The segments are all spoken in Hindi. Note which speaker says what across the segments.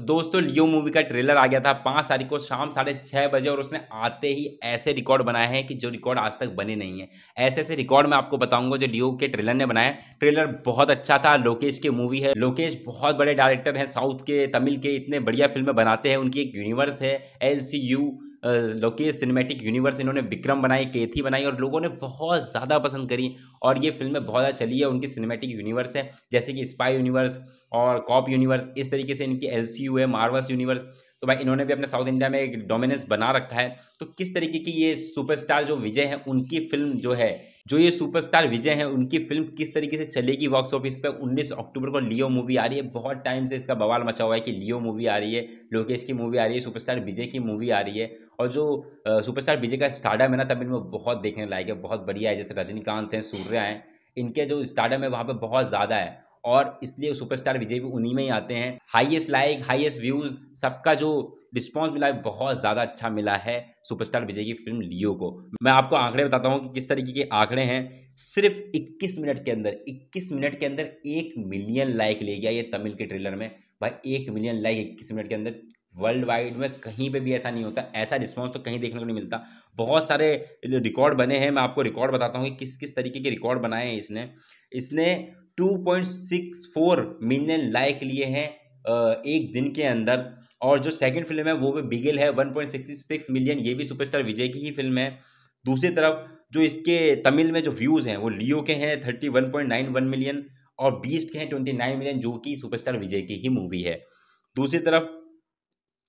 Speaker 1: दोस्तों लियो मूवी का ट्रेलर आ गया था पाँच तारीख को शाम साढ़े छः बजे और उसने आते ही ऐसे रिकॉर्ड बनाए हैं कि जो रिकॉर्ड आज तक बने नहीं है ऐसे ऐसे रिकॉर्ड मैं आपको बताऊंगा जो लियो के ट्रेलर ने बनाया ट्रेलर बहुत अच्छा था लोकेश की मूवी है लोकेश बहुत बड़े डायरेक्टर हैं साउथ के तमिल के इतने बढ़िया फिल्में बनाते हैं उनकी एक यूनिवर्स है एल लोकी सिनेमैटिक यूनिवर्स इन्होंने विक्रम बनाई केथी बनाई और लोगों ने बहुत ज़्यादा पसंद करी और ये फिल्में बहुत ज़्यादा चली है उनकी सिनेमैटिक यूनिवर्स है जैसे कि स्पाई यूनिवर्स और कॉप यूनिवर्स इस तरीके से इनकी एल सी यू है मार्वल्स यूनिवर्स तो भाई इन्होंने भी अपने साउथ इंडिया में एक डोमिनेंस बना रखा है तो किस तरीके की ये सुपरस्टार जो विजय है उनकी फिल्म जो है जो ये सुपरस्टार विजय है उनकी फिल्म किस तरीके से चलेगी बॉक्स ऑफिस पर उन्नीस अक्टूबर को लियो मूवी आ रही है बहुत टाइम से इसका बवाल मचा हुआ है कि लियो मूवी आ रही है लोकेश की मूवी आ रही है सुपरस्टार विजय की मूवी आ रही है और जो सुपरस्टार विजय का स्टार्डम है ना तमिल में बहुत देखने लायक है बहुत बढ़िया है जैसे रजनीकांत हैं सूर्या हैं इनके जो स्टार्डम है वहाँ पर बहुत ज़्यादा है और इसलिए सुपरस्टार विजय भी उन्हीं में ही आते हैं हाईएस्ट लाइक हाईएस्ट व्यूज़ सबका जो रिस्पॉन्स मिला है बहुत ज़्यादा अच्छा मिला है सुपरस्टार विजय की फिल्म लियो को मैं आपको आंकड़े बताता हूँ कि किस तरीके के आंकड़े हैं सिर्फ 21 मिनट के अंदर 21 मिनट के अंदर एक मिलियन लाइक ले गया ये तमिल के ट्रेलर में भाई एक मिलियन लाइक इक्कीस मिनट के अंदर वर्ल्ड वाइड में कहीं पे भी ऐसा नहीं होता ऐसा रिस्पॉन्स तो कहीं देखने को नहीं मिलता बहुत सारे रिकॉर्ड बने हैं मैं आपको रिकॉर्ड बताता हूँ कि किस किस तरीके के रिकॉर्ड बनाए हैं इसने इसने 2.64 मिलियन लाइक लिए हैं एक दिन के अंदर और जो सेकंड फिल्म है वो भी बिगिल है 1.66 मिलियन ये भी सुपरस्टार विजय की ही फिल्म है दूसरी तरफ जो इसके तमिल में जो व्यूज़ हैं वो लियो के हैं 31.91 मिलियन और बीस्ट के हैं 29 मिलियन जो कि सुपरस्टार विजय की ही मूवी है दूसरी तरफ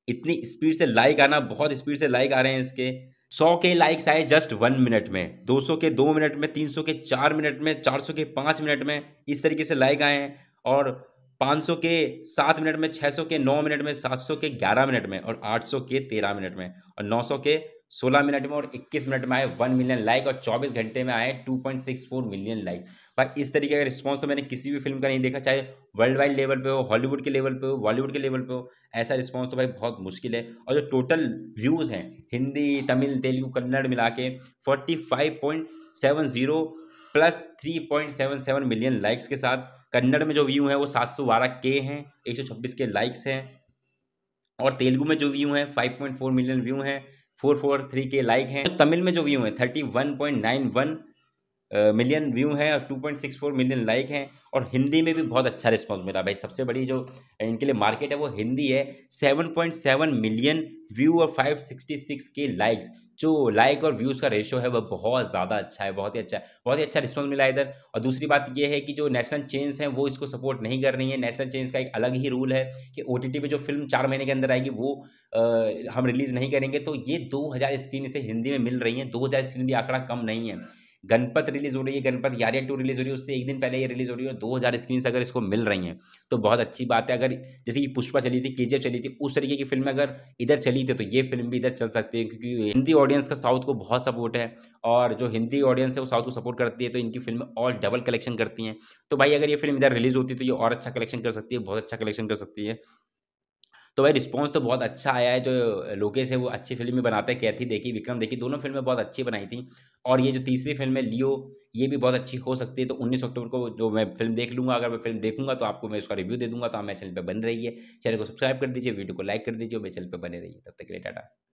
Speaker 1: इतनी स्पीड से लाइक आना बहुत स्पीड से लाइक आ रहे हैं इसके सौ के लाइक्स आए जस्ट वन मिनट में दो सौ के दो मिनट में तीन सौ के चार मिनट में चार सौ के पाँच मिनट में इस तरीके से लाइक आए हैं और 500 के सात मिनट में 600 के नौ मिनट में 700 के ग्यारह मिनट में और 800 के तेरह मिनट में और 900 के सोलह मिनट में और इक्कीस मिनट में आए वन मिलियन लाइक और चौबीस घंटे में आए two point six four million like भाई इस तरीके का रिस्पॉन्स तो मैंने किसी भी फिल्म का नहीं देखा चाहे वर्ल्ड वाइड लेवल पे हो हॉलीवुड के लेवल पे हो बॉलीवुड के लेवल पे हो ऐसा रिस्पॉन्स तो भाई बहुत मुश्किल है और जो टोटल व्यूज़ हैं हिंदी तमिल तेलुगू कन्नड़ मिला के forty five point seven zero plus three point seven seven million likes के साथ कन्नड़ में जो व्यू हैं वो सात सौ बारह के हैं एक सौ छब्बीस के लाइक्स हैं और तेलुगू में जो व्यू हैं five point four million view हैं फोर फोर थ्री के लाइक हैं तमिल में जो व्यू है thirty one point nine one million view हैं और 2.64 मिलियन लाइक हैं और हिंदी में भी बहुत अच्छा रिस्पांस मिला भाई सबसे बड़ी जो इनके लिए मार्केट है वो हिंदी है 7.7 मिलियन व्यू और 566 के लाइक्स जो लाइक और व्यूज़ का रेशो है वह बहुत ज़्यादा अच्छा है बहुत ही अच्छा है बहुत ही अच्छा रिस्पॉन्स मिला इधर और दूसरी बात यह है कि जो नेशनल चेंज हैं वो इसको सपोर्ट नहीं कर रही है नेशनल चेंज का एक अलग ही रूल है कि ओ टी जो फिल्म चार महीने के अंदर आएगी वो आ, हम रिलीज़ नहीं करेंगे तो ये दो हज़ार स्क्रीन इसे हिंदी में मिल रही हैं दो हज़ार स्क्रीन भी आंकड़ा कम नहीं है गणपत रिलीज़ हो रही है गणपत यारिया टू रिलीज़ हो रही है उससे एक दिन पहले ये रिलीज़ हो रही है दो हज़ार स्क्रीन अगर इसको मिल रही हैं तो बहुत अच्छी बात है अगर जैसे कि पुष्पा चली थी के चली थी उस तरीके की फिल्म अगर इधर चली थी तो ये फिल्म भी इधर चल सकती है क्योंकि हिंदी ऑडियंस का साउथ को बहुत सपोर्ट है और जो हिंदी ऑडियंस है वो साउथ को सपोर्ट करती है तो इनकी फिल्म और डबल कलेक्शन करती हैं तो भाई अगर ये फिल्म इधर रिलीज़ होती है तो ये और अच्छा कलेक्शन कर सकती है बहुत अच्छा कलेक्शन कर सकती है तो भाई रिस्पॉन्स तो बहुत अच्छा आया है जो लोकेश है वो अच्छी फिल्में बनाते हैं कैथी देखी विक्रम देखी दोनों फिल्में बहुत अच्छी बनाई थी और ये जो तीसरी फिल्म है लियो ये भी बहुत अच्छी हो सकती है तो 19 अक्टूबर को जो मैं फिल्म देख लूँगा अगर मैं फिल्म देखूंगा तो आपको मैं उसका रिव्यू दे दूँगा तो आप मेरे चैनल पर बन रही है चैनल को सब्सक्राइब कर दीजिए वीडियो को लाइक कर दीजिए मेरे चैनल पर बने रहिए तब तक के लिए टाटा